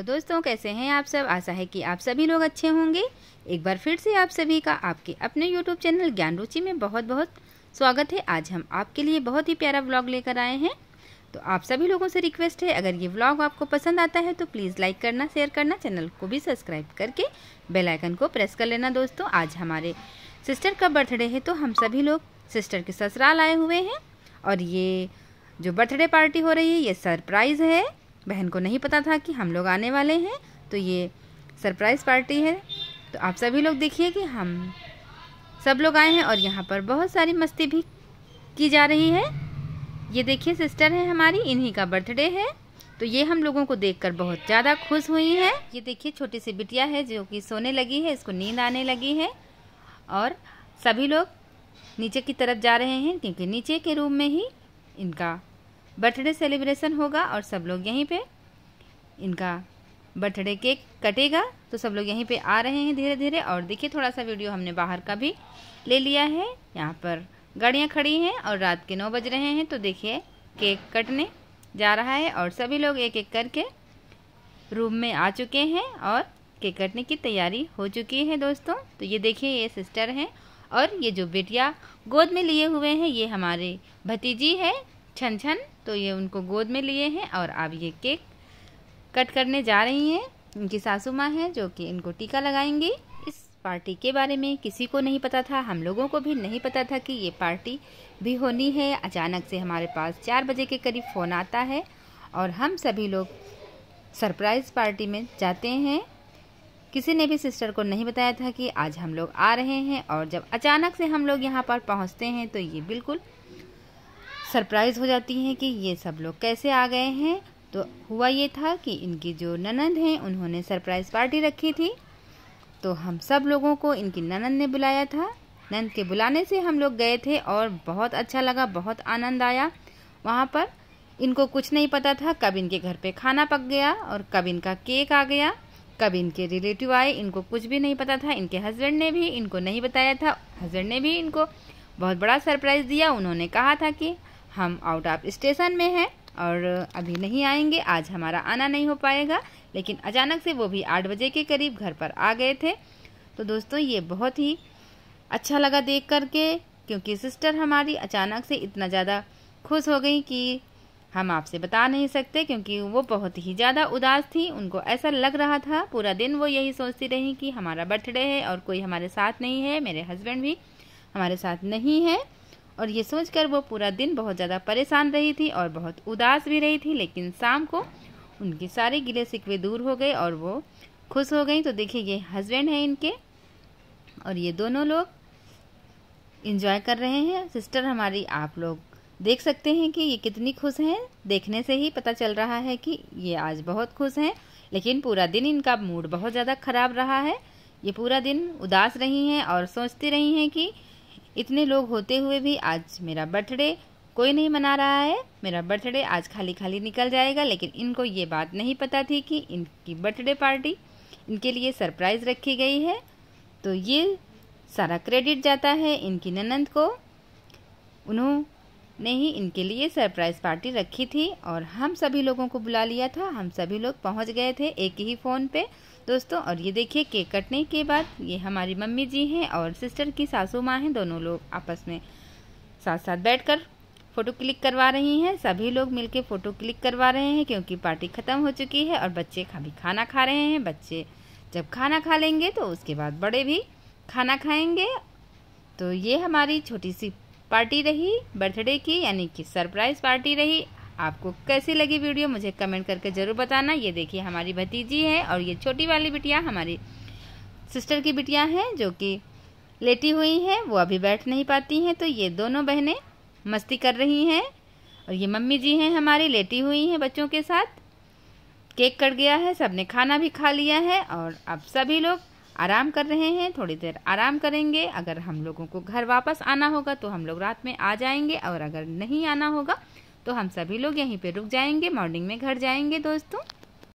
hello दोस्तों कैसे हैं आप सब आशा है कि आप सभी लोग अच्छे होंगे एक बार फिर से आप सभी का आपके अपने यूट्यूब चैनल ज्ञान रुचि में बहुत बहुत स्वागत है आज हम आपके लिए बहुत ही प्यारा व्लॉग लेकर आए हैं तो आप सभी लोगों से रिक्वेस्ट है अगर ये व्लॉग आपको पसंद आता है तो प्लीज़ लाइक करना शेयर करना चैनल को भी सब्सक्राइब करके बेलाइकन को प्रेस कर लेना दोस्तों आज हमारे सिस्टर का बर्थडे है तो हम सभी लोग सिस्टर के ससुराल आए हुए हैं और ये जो बर्थडे पार्टी हो रही है ये सरप्राइज़ है बहन को नहीं पता था कि हम लोग आने वाले हैं तो ये सरप्राइज़ पार्टी है तो आप सभी लोग देखिए कि हम सब लोग आए हैं और यहाँ पर बहुत सारी मस्ती भी की जा रही है ये देखिए सिस्टर है हमारी इन्हीं का बर्थडे है तो ये हम लोगों को देखकर बहुत ज़्यादा खुश हुई है ये देखिए छोटी सी बिटिया है जो कि सोने लगी है इसको नींद आने लगी है और सभी लोग नीचे की तरफ जा रहे हैं क्योंकि नीचे के रूम में ही इनका बर्थडे सेलिब्रेशन होगा और सब लोग यहीं पे इनका बर्थडे केक कटेगा तो सब लोग यहीं पे आ रहे हैं धीरे धीरे और देखिए थोड़ा सा वीडियो हमने बाहर का भी ले लिया है यहाँ पर गाड़ियाँ खड़ी हैं और रात के नौ बज रहे हैं तो देखिए केक कटने जा रहा है और सभी लोग एक एक करके रूम में आ चुके हैं और केक कटने की तैयारी हो चुकी है दोस्तों तो ये देखिए ये सिस्टर हैं और ये जो बेटिया गोद में लिए हुए हैं ये हमारे भतीजी है छन छन तो ये उनको गोद में लिए हैं और अब ये केक कट करने जा रही हैं उनकी सासू माँ हैं जो कि इनको टीका लगाएंगी इस पार्टी के बारे में किसी को नहीं पता था हम लोगों को भी नहीं पता था कि ये पार्टी भी होनी है अचानक से हमारे पास चार बजे के करीब फ़ोन आता है और हम सभी लोग सरप्राइज़ पार्टी में जाते हैं किसी ने भी सिस्टर को नहीं बताया था कि आज हम लोग आ रहे हैं और जब अचानक से हम लोग यहाँ पर पहुँचते हैं तो ये बिल्कुल सरप्राइज़ हो जाती हैं कि ये सब लोग कैसे आ गए हैं तो हुआ ये था कि इनकी जो ननद हैं उन्होंने सरप्राइज़ पार्टी रखी थी तो हम सब लोगों को इनकी ननद ने बुलाया था नंद के बुलाने से हम लोग गए थे और बहुत अच्छा लगा बहुत आनंद आया वहाँ पर इनको कुछ नहीं पता था कब इनके घर पे खाना पक गया और कब इनका केक आ गया कब इनके रिलेटिव आए इनको कुछ भी नहीं पता था इनके हस्बैंड ने भी इनको नहीं बताया था हस्बैंड ने भी इनको बहुत बड़ा सरप्राइज़ दिया उन्होंने कहा था कि हम आउट ऑफ स्टेशन में हैं और अभी नहीं आएंगे आज हमारा आना नहीं हो पाएगा लेकिन अचानक से वो भी आठ बजे के करीब घर पर आ गए थे तो दोस्तों ये बहुत ही अच्छा लगा देख करके क्योंकि सिस्टर हमारी अचानक से इतना ज़्यादा खुश हो गई कि हम आपसे बता नहीं सकते क्योंकि वो बहुत ही ज़्यादा उदास थी उनको ऐसा लग रहा था पूरा दिन वो यही सोचती रही कि हमारा बर्थडे है और कोई हमारे साथ नहीं है मेरे हस्बैंड भी हमारे साथ नहीं है और ये सोचकर वो पूरा दिन बहुत ज़्यादा परेशान रही थी और बहुत उदास भी रही थी लेकिन शाम को उनके सारे गिले सिकवे दूर हो गए और वो खुश हो गई तो देखिए ये हस्बैंड हैं इनके और ये दोनों लोग इंजॉय कर रहे हैं सिस्टर हमारी आप लोग देख सकते हैं कि ये कितनी खुश हैं देखने से ही पता चल रहा है कि ये आज बहुत खुश हैं लेकिन पूरा दिन इनका मूड बहुत ज़्यादा ख़राब रहा है ये पूरा दिन उदास रही हैं और सोचती रही हैं कि इतने लोग होते हुए भी आज मेरा बर्थडे कोई नहीं मना रहा है मेरा बर्थडे आज खाली खाली निकल जाएगा लेकिन इनको ये बात नहीं पता थी कि इनकी बर्थडे पार्टी इनके लिए सरप्राइज़ रखी गई है तो ये सारा क्रेडिट जाता है इनकी ननंद को उन्होंने ने ही इनके लिए सरप्राइज़ पार्टी रखी थी और हम सभी लोगों को बुला लिया था हम सभी लोग पहुंच गए थे एक ही फ़ोन पे दोस्तों और ये देखिए केक कटने के बाद ये हमारी मम्मी जी हैं और सिस्टर की सासू माँ हैं दोनों लोग आपस में साथ साथ बैठकर फ़ोटो क्लिक करवा रही हैं सभी लोग मिलके फ़ोटो क्लिक करवा रहे हैं क्योंकि पार्टी ख़त्म हो चुकी है और बच्चे अभी खाना खा रहे हैं बच्चे जब खाना खा लेंगे तो उसके बाद बड़े भी खाना खाएंगे तो ये हमारी छोटी सी पार्टी रही बर्थडे की यानी कि सरप्राइज पार्टी रही आपको कैसी लगी वीडियो मुझे कमेंट करके ज़रूर बताना ये देखिए हमारी भतीजी है और ये छोटी वाली बिटिया हमारी सिस्टर की बिटिया है जो कि लेटी हुई है वो अभी बैठ नहीं पाती हैं तो ये दोनों बहनें मस्ती कर रही हैं और ये मम्मी जी हैं हमारी लेटी हुई हैं बच्चों के साथ केक कट गया है सबने खाना भी खा लिया है और अब सभी लोग आराम कर रहे हैं थोड़ी देर आराम करेंगे अगर हम लोगों को घर वापस आना होगा तो हम लोग रात में आ जाएंगे और अगर नहीं आना होगा तो हम सभी लोग यहीं पे रुक जाएंगे मॉर्निंग में घर जाएंगे दोस्तों